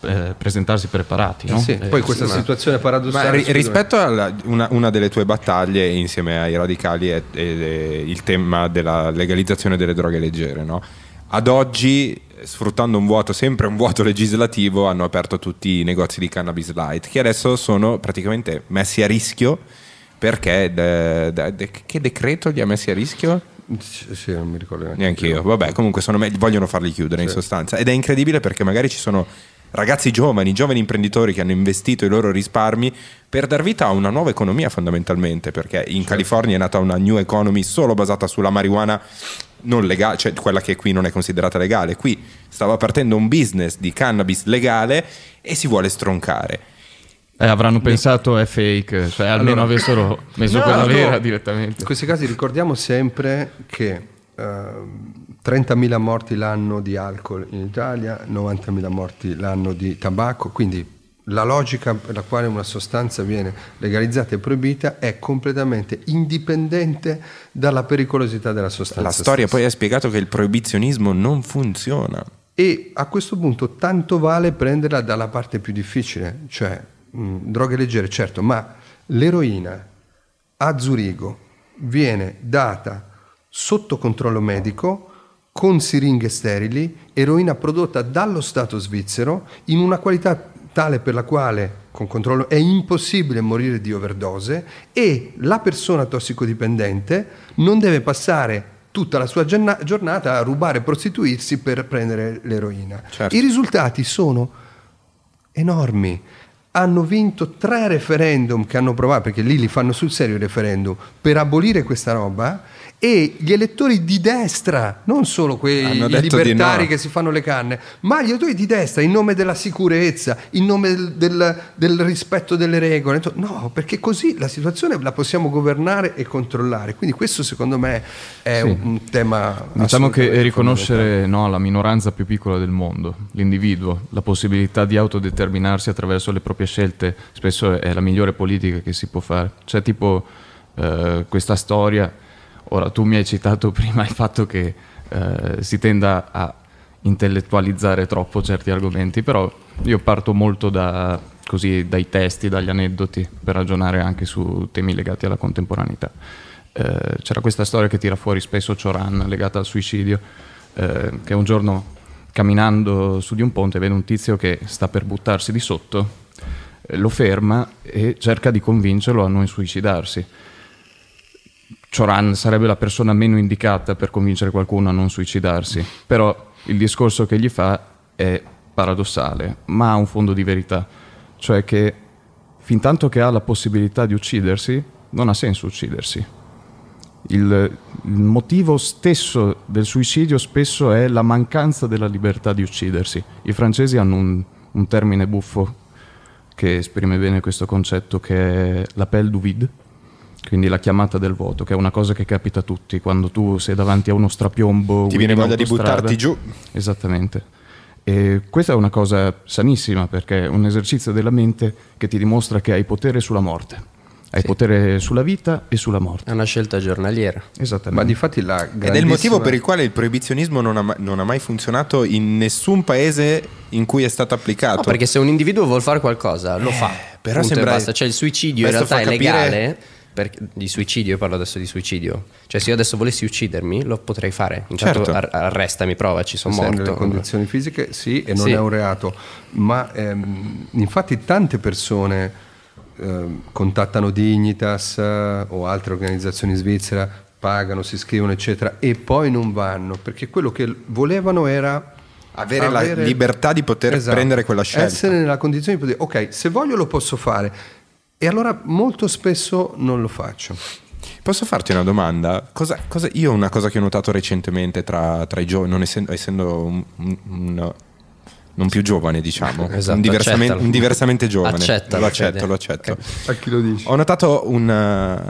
eh, presentarsi preparati. No? Sì, eh, poi questa sì, situazione ma... paradossale. ri- rispetto a una, una, delle tue battaglie insieme ai radicali è, è, è il tema della legalizzazione delle droghe leggere. No? Ad oggi, sfruttando un vuoto, sempre un vuoto legislativo, hanno aperto tutti i negozi di cannabis light che adesso sono praticamente messi a rischio perché de, de, de, che decreto li ha messi a rischio? Sì, non mi ricordo neanche, neanche io. Vabbè, comunque sono me- vogliono farli chiudere sì. in sostanza. Ed è incredibile perché magari ci sono ragazzi giovani, giovani imprenditori che hanno investito i loro risparmi per dar vita a una nuova economia fondamentalmente, perché in certo. California è nata una new economy solo basata sulla marijuana non legale, cioè quella che qui non è considerata legale. Qui stava partendo un business di cannabis legale e si vuole stroncare. Eh, avranno pensato è fake, cioè almeno allora, avessero messo no, quella vera direttamente. In questi casi ricordiamo sempre che uh, ehm, 30.000 morti l'anno di alcol in Italia, 90.000 morti l'anno di tabacco, quindi la logica per la quale una sostanza viene legalizzata e proibita è completamente indipendente dalla pericolosità della sostanza. La storia stessa. poi ha spiegato che il proibizionismo non funziona. E a questo punto tanto vale prenderla dalla parte più difficile, cioè Mm, droghe leggere, certo, ma l'eroina a Zurigo viene data sotto controllo medico con siringhe sterili, eroina prodotta dallo Stato svizzero in una qualità tale per la quale con controllo è impossibile morire di overdose e la persona tossicodipendente non deve passare tutta la sua giornata a rubare e prostituirsi per prendere l'eroina. Certo. I risultati sono enormi hanno vinto tre referendum che hanno provato, perché lì li fanno sul serio i referendum, per abolire questa roba e gli elettori di destra, non solo quei ah, libertari no. che si fanno le canne, ma gli elettori di destra in nome della sicurezza, in nome del, del, rispetto delle regole. No, perché così la situazione la possiamo governare e controllare. Quindi questo secondo me è sì. un, un tema... Diciamo che riconoscere no, la minoranza più piccola del mondo, l'individuo, la possibilità di autodeterminarsi attraverso le proprie scelte, spesso è la migliore politica che si può fare. C'è tipo eh, questa storia Ora, tu mi hai citato prima il fatto che eh, si tenda a intellettualizzare troppo certi argomenti, però io parto molto da, così, dai testi, dagli aneddoti, per ragionare anche su temi legati alla contemporaneità. Eh, c'era questa storia che tira fuori spesso Cioran, legata al suicidio, eh, che un giorno camminando su di un ponte vede un tizio che sta per buttarsi di sotto, lo ferma e cerca di convincerlo a non suicidarsi Choran sarebbe la persona meno indicata per convincere qualcuno a non suicidarsi, però il discorso che gli fa è paradossale, ma ha un fondo di verità, cioè che fin tanto che ha la possibilità di uccidersi, non ha senso uccidersi. Il, il motivo stesso del suicidio spesso è la mancanza della libertà di uccidersi. I francesi hanno un, un termine buffo che esprime bene questo concetto che è la pelle du vide, quindi la chiamata del voto, che è una cosa che capita a tutti, quando tu sei davanti a uno strapiombo... Ti viene voglia di buttarti giù. Esattamente. E questa è una cosa sanissima perché è un esercizio della mente che ti dimostra che hai potere sulla morte. Hai sì. potere sulla vita e sulla morte. È una scelta giornaliera. Esattamente. Ma la grandissima... Ed è il motivo per il quale il proibizionismo non ha, non ha mai funzionato in nessun paese in cui è stato applicato. No, perché se un individuo vuole fare qualcosa, lo eh, fa. Eh, però sembra... C'è cioè, il suicidio Questo in realtà è capire... legale perché, di suicidio, io parlo adesso di suicidio. Cioè, se io adesso volessi uccidermi, lo potrei fare. Intanto certo. ar- arrestami, prova, ci sono morto. Nelle condizioni fisiche, sì, e non sì. è un reato. Ma ehm, infatti tante persone ehm, contattano Dignitas eh, o altre organizzazioni svizzera, pagano, si iscrivono, eccetera, e poi non vanno, perché quello che volevano era avere, avere la libertà di poter esatto, prendere quella scelta. Essere nella condizione di poter, ok, se voglio lo posso fare e allora molto spesso non lo faccio. Posso farti una domanda? Cosa, cosa, io una cosa che ho notato recentemente tra, tra i giovani, essendo, essendo un, un, non più giovane diciamo, esatto, un, diversamente, un, diversamente, giovane, accetta, lo accetto, lo accetto. Okay. A chi lo dici? Ho notato uh, una,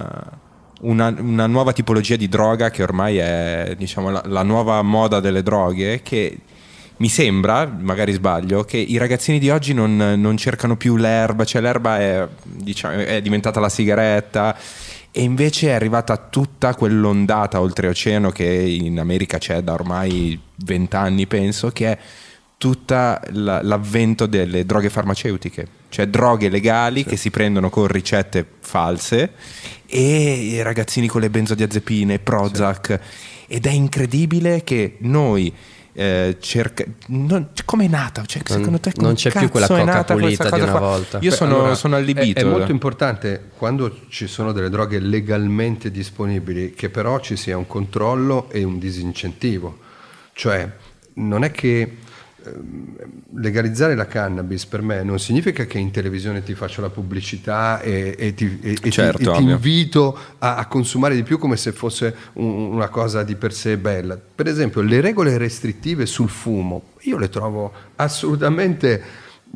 una, nuova tipologia di droga che ormai è diciamo, la, la nuova moda delle droghe che mi sembra, magari sbaglio, che i ragazzini di oggi non, non cercano più l'erba, cioè l'erba è, diciamo, è diventata la sigaretta e invece è arrivata tutta quell'ondata oltreoceano che in America c'è da ormai vent'anni, penso, che è tutta l'avvento delle droghe farmaceutiche, cioè droghe legali sì. che si prendono con ricette false e i ragazzini con le benzodiazepine, Prozac. Sì. Ed è incredibile che noi eh, cerca... Non, come è nata? Cioè, secondo te non c'è più quella coca pulita di una qua? volta. Io sono, allora, sono allibito. È, è molto eh. importante quando ci sono delle droghe legalmente disponibili che però ci sia un controllo e un disincentivo. Cioè, non è che Ehm, legalizzare la cannabis per me non significa che in televisione ti faccio la pubblicità e, e, ti, e, certo, e ti, invito a, a, consumare di più come se fosse un, una cosa di per sé bella. Per esempio, le regole restrittive sul fumo, io le trovo assolutamente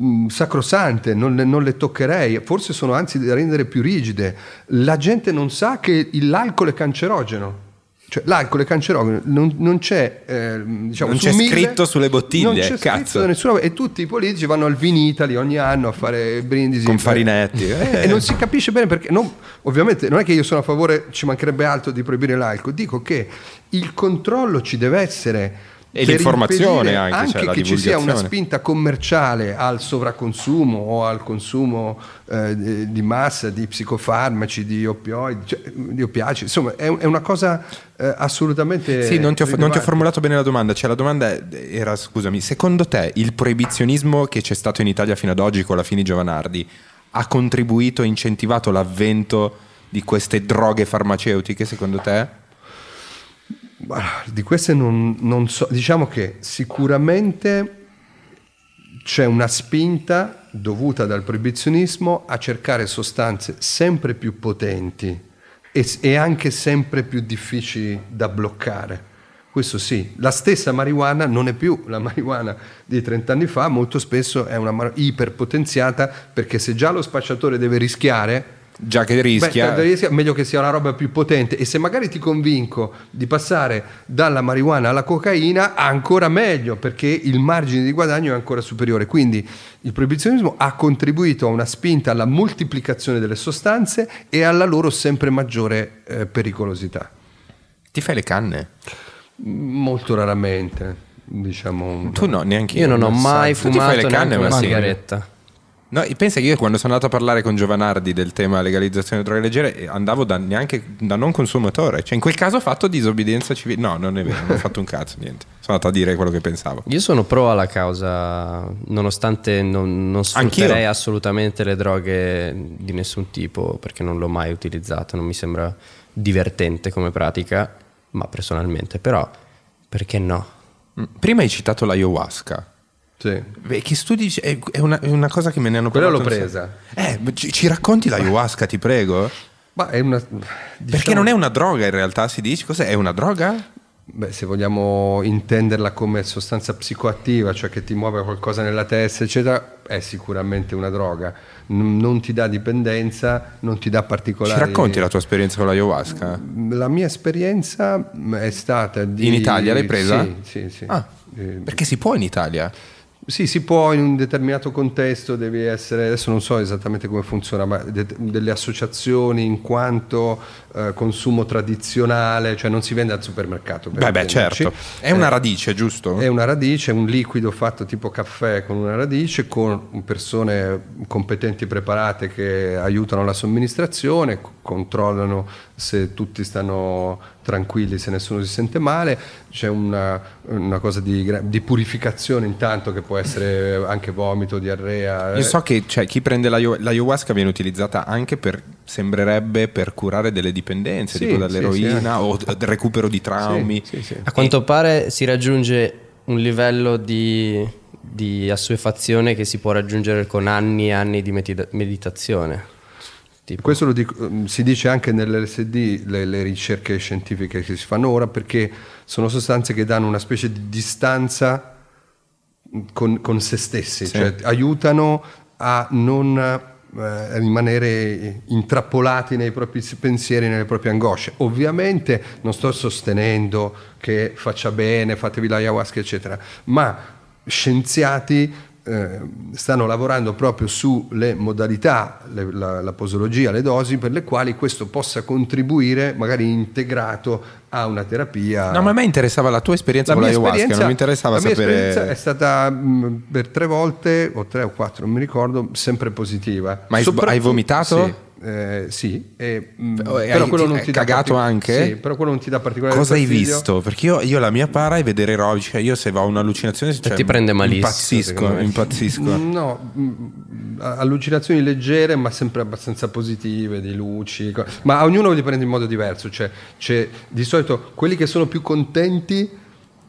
mm, sacrosante, non le, non le, toccherei, forse sono anzi da rendere più rigide. La gente non sa che l'alcol è cancerogeno cioè, l'alcol è cancerogeno, non, non c'è, eh, diciamo, non c'è mille, scritto sulle bottiglie. Non c'è cazzo. nessuno e tutti i politici vanno al Vinitali ogni anno a fare brindisi. Con farinetti. Eh, eh, e non si capisce bene perché, non, ovviamente, non è che io sono a favore, ci mancherebbe altro di proibire l'alcol. Dico che il controllo ci deve essere e l'informazione anche, anche cioè che ci sia una spinta commerciale al sovraconsumo o al consumo eh, di massa di psicofarmaci, di opioidi, cioè, di oppiaci, insomma è, è una cosa eh, assolutamente... Sì, non ti, ho, non ti, ho, formulato bene la domanda, cioè la domanda era, scusami, secondo te il proibizionismo che c'è stato in Italia fino ad oggi con la fine Giovanardi ha contribuito incentivato l'avvento di queste droghe farmaceutiche secondo te? di queste non, non so, diciamo che sicuramente c'è una spinta dovuta dal proibizionismo a cercare sostanze sempre più potenti e, e, anche sempre più difficili da bloccare. Questo sì, la stessa marijuana non è più la marijuana di 30 anni fa, molto spesso è una mar- iperpotenziata perché se già lo spacciatore deve rischiare, Già che rischia. Beh, rischia. Meglio che sia una roba più potente. E se magari ti convinco di passare dalla marijuana alla cocaina, ancora meglio, perché il margine di guadagno è ancora superiore. Quindi il proibizionismo ha contribuito a una spinta alla moltiplicazione delle sostanze e alla loro sempre maggiore eh, pericolosità. Ti fai le canne? Mm, molto raramente. Diciamo, tu no, neanche io. Io non ho mai fumato le canne, una sigaretta. No, pensa che io quando sono andato a parlare con Giovanardi del tema legalizzazione delle droghe leggere eh, andavo da, neanche da non consumatore, cioè in quel caso ho fatto disobbedienza civile. No, non è vero, non ho fatto un cazzo, niente. Sono andato a dire quello che pensavo. Io sono pro alla causa, nonostante non, non sfrutterei Anch'io. assolutamente le droghe di nessun tipo, perché non l'ho mai utilizzato, non mi sembra divertente come pratica, ma personalmente, però perché no? Mm, prima hai citato l'ayahuasca. Sì. Beh, che studi è, una, è una, cosa che me ne hanno parlato. Però l'ho presa. Eh, ci, ci racconti l'ayahuasca, ti prego? Ma è una, diciamo... Perché non è una droga in realtà, si dice? Cos'è? È una droga? Beh, se vogliamo intenderla come sostanza psicoattiva, cioè che ti muove qualcosa nella testa, eccetera, è sicuramente una droga. N- non ti dà dipendenza, non ti dà particolari. Ci racconti la tua esperienza con l'ayahuasca? La mia esperienza mm, è stata di... In Italia l'hai presa? Sì, sì, sì. Ah, eh, perché si può in Italia? Sì, si può in un determinato contesto, devi essere, adesso non so esattamente come funziona, ma de- delle associazioni in quanto eh, consumo tradizionale, cioè non si vende al supermercato. beh, beh certo, è una radice, giusto? È una radice, un liquido fatto tipo caffè con una radice, con persone competenti e preparate che aiutano la somministrazione, controllano se tutti stanno tranquilli, se nessuno si sente male, c'è una, una cosa di, di, purificazione intanto che può essere anche vomito, diarrea. Io so eh. che cioè, chi prende l'ayahuasca viene utilizzata anche per, sembrerebbe, per curare delle dipendenze, sì, tipo dall'eroina sì, sì, o recupero di traumi. A quanto pare si raggiunge un livello di, di assuefazione che si può raggiungere con anni e anni di meditazione. Tipo. Questo dico, mm, si dice anche nell'LSD, le, le, ricerche scientifiche che si fanno ora, perché sono sostanze che danno una specie di distanza mm, con, con se stessi, sì. cioè aiutano a non eh, rimanere intrappolati nei propri pensieri, nelle proprie angosce. Ovviamente non sto sostenendo che faccia bene, fatevi l'ayahuasca, eccetera, ma scienziati eh, stanno lavorando proprio sulle modalità, le, la, la, posologia, le dosi per le quali questo possa contribuire, magari integrato a una terapia. No, ma a me interessava la tua esperienza la con l'ayahuasca, non mi interessava la sapere. La mia esperienza è stata mh, mm, per tre volte, o tre o quattro, non mi ricordo, sempre positiva. Ma hai, hai vomitato? Sì. Eh, sì, e, mh, mm, però hai, quello non ti cagato partic- anche. Sì, però quello non ti dà particolare Cosa hai visto? Perché io, io, la mia para è vedere roba, cioè io se va un'allucinazione cioè, ti prende mm, malissimo. Impazzisco, impazzisco. Mm, no, allucinazioni leggere ma sempre abbastanza positive, di luci, ma a ognuno li prende in modo diverso, cioè, cioè di solito quelli che sono più contenti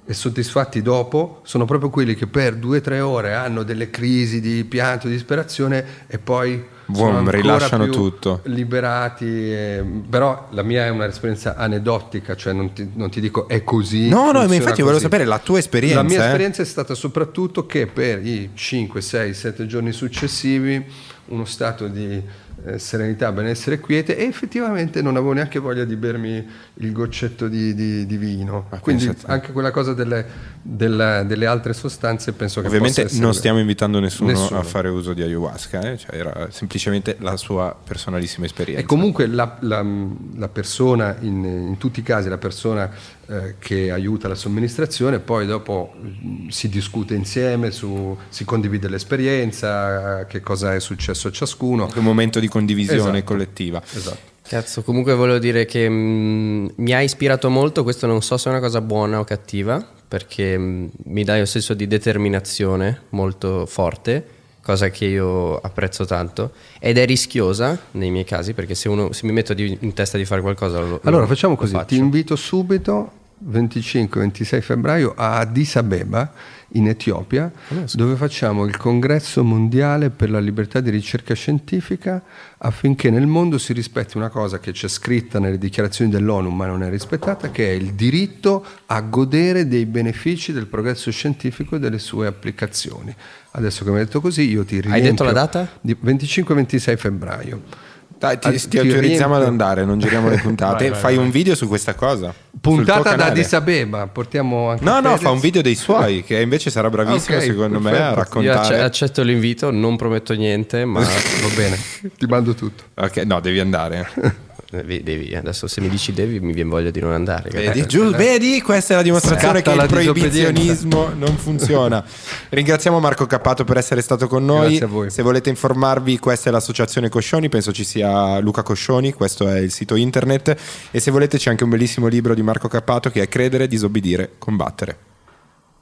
e soddisfatti dopo sono proprio quelli che per due o tre ore hanno delle crisi di pianto, di disperazione e poi Boom, rilasciano tutto. Liberati, eh, però la mia è un'esperienza aneddotica, cioè non ti, non ti dico è così. No, no, ma infatti volevo sapere la tua esperienza. La mia eh? esperienza è stata soprattutto che per i 5, 6, 7 giorni successivi uno stato di eh, serenità, benessere e quiete e effettivamente non avevo neanche voglia di bermi il goccetto di, di, di vino. Ah, Quindi anche quella cosa delle, della, delle, altre sostanze penso che... Ovviamente non stiamo invitando nessuno, nessuno, a fare uso di ayahuasca, eh? cioè era semplicemente la sua personalissima esperienza. E comunque la, la, la persona, in, in, tutti i casi, la persona eh, che aiuta la somministrazione, poi dopo mm, si discute insieme, su, si condivide l'esperienza, che cosa è successo a ciascuno. Un momento di condivisione esatto. collettiva. Esatto. Cazzo, comunque volevo dire che mh, mm, mi ha ispirato molto, questo non so se è una cosa buona o cattiva, perché mh, mm, mi dai un senso di determinazione molto forte cosa che io apprezzo tanto ed è rischiosa nei miei casi perché se, uno, se mi metto di, in testa di fare qualcosa lo, allora facciamo così faccio. ti invito subito 25-26 febbraio a Addis Abeba in Etiopia, dove facciamo il congresso mondiale per la libertà di ricerca scientifica affinché nel mondo si rispetti una cosa che c'è scritta nelle dichiarazioni dell'ONU ma non è rispettata, che è il diritto a godere dei benefici del progresso scientifico e delle sue applicazioni. Adesso che mi hai detto così io ti riempio. Hai detto la data? 25-26 febbraio. Dai, ti, ti, autorizziamo ad andare, non giriamo le puntate. vai, vai, Fai vai. un video su questa cosa. Puntata da Addis Abeba, portiamo anche. No, no, Fedez. fa un video dei suoi, che invece sarà bravissimo, okay, secondo perfetto. me, a raccontare. Io accetto l'invito, non prometto niente, ma va bene. ti mando tutto. Ok, no, devi andare. Eh, devi, adesso se mi dici devi mi viene voglia di non andare. Vedi, giù, vedi questa è la dimostrazione Scatta che il proibizionismo non funziona. Ringraziamo Marco Cappato per essere stato con noi. Grazie a voi. Se volete informarvi, questa è l'associazione Coscioni, penso ci sia Luca Coscioni, questo è il sito internet e se volete c'è anche un bellissimo libro di Marco Cappato che è Credere, disobbedire, combattere.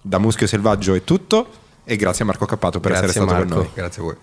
Da Muschio Selvaggio è tutto e grazie a Marco Cappato per grazie essere stato Marco. con noi. Grazie a voi.